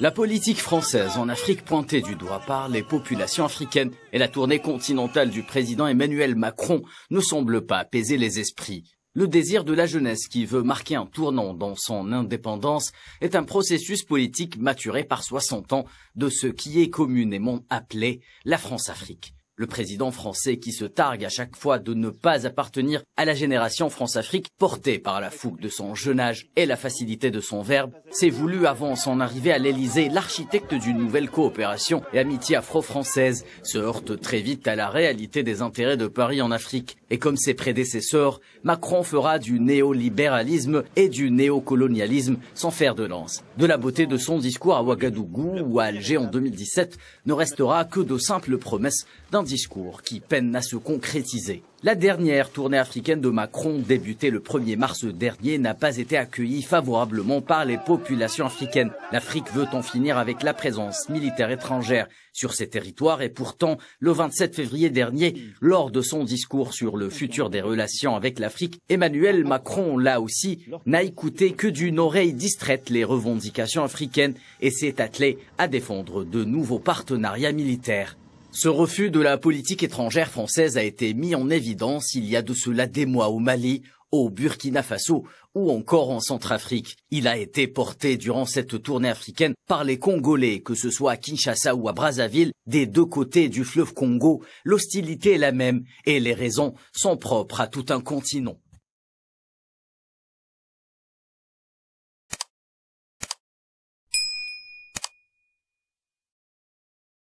La politique française en Afrique pointée du doigt par les populations africaines et la tournée continentale du président Emmanuel Macron ne semblent pas apaiser les esprits. Le désir de la jeunesse qui veut marquer un tournant dans son indépendance est un processus politique maturé par 60 ans de ce qui est communément appelé la France-Afrique. Le président français qui se targue à chaque fois de ne pas appartenir à la génération France-Afrique portée par la fougue de son jeune âge et la facilité de son verbe, s'est voulu avant son arrivée à l'Elysée, l'architecte d'une nouvelle coopération et amitié afro-française, se heurte très vite à la réalité des intérêts de Paris en Afrique. Et comme ses prédécesseurs, Macron fera du néolibéralisme et du néocolonialisme sans faire de lance. De la beauté de son discours à Ouagadougou ou à Alger en 2017 ne restera que de simples promesses d'un discours qui peine à se concrétiser. La dernière tournée africaine de Macron, débutée le 1er mars dernier, n'a pas été accueillie favorablement par les populations africaines. L'Afrique veut en finir avec la présence militaire étrangère sur ses territoires et pourtant, le 27 février dernier, lors de son discours sur le futur des relations avec l'Afrique, Emmanuel Macron, là aussi, n'a écouté que d'une oreille distraite les revendications africaines et s'est attelé à défendre de nouveaux partenariats militaires. Ce refus de la politique étrangère française a été mis en évidence il y a de cela des mois au Mali, au Burkina Faso ou encore en Centrafrique. Il a été porté durant cette tournée africaine par les Congolais, que ce soit à Kinshasa ou à Brazzaville, des deux côtés du fleuve Congo, l'hostilité est la même et les raisons sont propres à tout un continent.